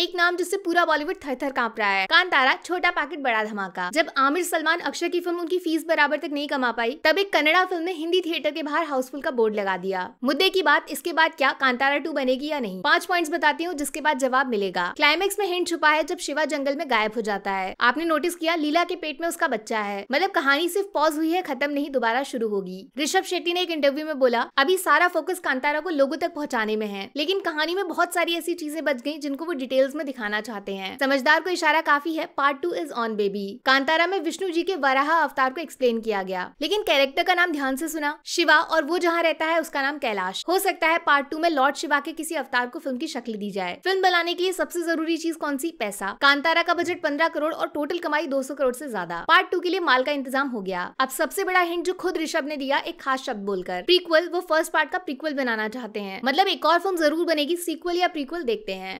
एक नाम जिससे पूरा बॉलीवुड थर थर कांप रहा है कांतारा छोटा पैकेट बड़ा धमाका जब आमिर सलमान अक्षय की फिल्म उनकी फीस बराबर तक नहीं कमा पाई तब एक कन्नड़ा फिल्म ने हिंदी थिएटर के बाहर हाउसफुल का बोर्ड लगा दिया मुद्दे की बात इसके बाद क्या कांतारा टू बनेगी या नहीं पांच पॉइंट बताती हूँ जिसके बाद जवाब मिलेगा क्लाइमेक्स में हिंट छुपा है जब शिवा जंगल में गायब हो जाता है आपने नोटिस किया लीला के पेट में उसका बच्चा है मतलब कहानी सिर्फ पॉज हुई है खत्म नहीं दोबारा शुरू होगी ऋषभ शेट्टी ने एक इंटरव्यू में बोला अभी सारा फोकस कांतारा को लोगों तक पहुँचाने में है लेकिन कहानी में बहुत सारी ऐसी चीजें बच गई जिनको वो डिटेल डिटेल्स में दिखाना चाहते हैं समझदार को इशारा काफी है part two is on baby Kantara में विष्णु जी के वराह अवतार को एक्सप्लेन किया गया लेकिन कैरेक्टर का नाम ध्यान से सुना शिवा और वो जहाँ रहता है उसका नाम कैलाश हो सकता है पार्ट टू में लॉर्ड शिवा के किसी अवतार को फिल्म की शक्ल दी जाए फिल्म बनाने के लिए सबसे जरूरी चीज कौन सी पैसा कांतारा का बजट पंद्रह करोड़ और टोटल कमाई दो करोड़ ऐसी ज्यादा पार्ट टू के लिए माल का इंतजाम हो गया अब सबसे बड़ा हिंट जो खुद ऋषभ ने दिया एक खास शब्द बोलकर प्रीक्वल वो फर्स्ट पार्ट का प्रीक्वल बनाना चाहते हैं मतलब एक और फिल्म जरूर बनेगी सीक्वल या प्रीक्वल देखते हैं